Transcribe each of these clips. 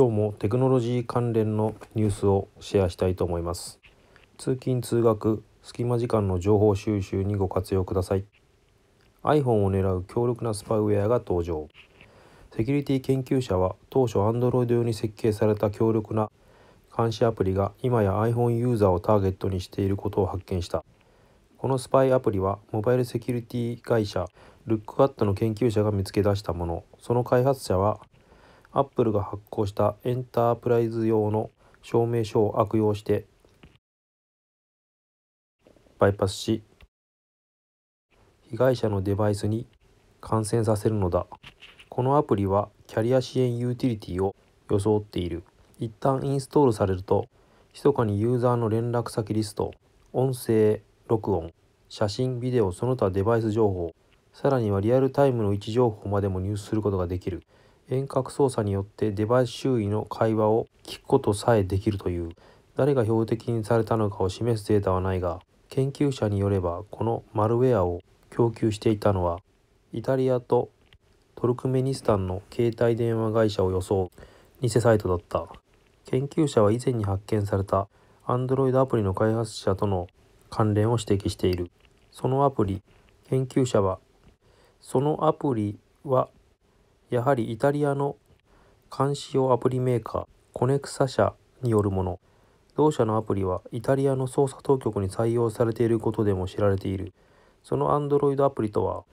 今日もテクノロジー関連のニュースをシェアしたいと思います通勤通学隙間時間の情報収集にご活用ください iPhone を狙う強力なスパイウェアが登場セキュリティ研究者は当初 Android 用に設計された強力な監視アプリが今や iPhone ユーザーをターゲットにしていることを発見したこのスパイアプリはモバイルセキュリティ会社ルックアットの研究者が見つけ出したものその開発者はアップルが発行したエンタープライズ用の証明書を悪用してバイパスし被害者のデバイスに感染させるのだこのアプリはキャリア支援ユーティリティを装っている一旦インストールされると密かにユーザーの連絡先リスト音声録音写真ビデオその他デバイス情報さらにはリアルタイムの位置情報までも入手することができる遠隔操作によってデバイス周囲の会話を聞くことさえできるという誰が標的にされたのかを示すデータはないが研究者によればこのマルウェアを供給していたのはイタリアとトルクメニスタンの携帯電話会社を装う偽サイトだった研究者は以前に発見された Android アプリの開発者との関連を指摘しているそのアプリ研究者はそのアプリはやはりイタリアの監視用アプリメーカーコネクサ社によるもの同社のアプリはイタリアの捜査当局に採用されていることでも知られているその Android アプリとは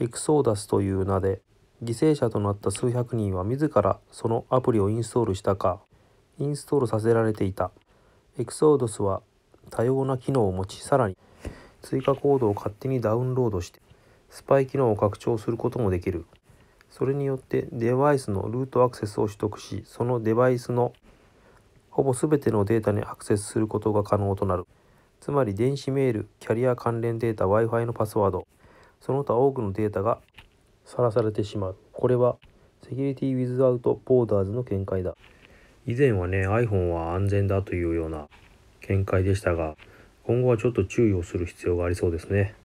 エクソーダスという名で犠牲者となった数百人は自らそのアプリをインストールしたかインストールさせられていたエクソードスは多様な機能を持ちさらに追加コードを勝手にダウンロードしてスパイ機能を拡張することもできるそれによってデバイスのルートアクセスを取得しそのデバイスのほぼ全てのデータにアクセスすることが可能となるつまり電子メールキャリア関連データ w i f i のパスワードその他多くのデータがさらされてしまうこれはセキュリティ・ウィズ・アウト・ボーダーズの見解だ以前はね iPhone は安全だというような見解でしたが今後はちょっと注意をする必要がありそうですね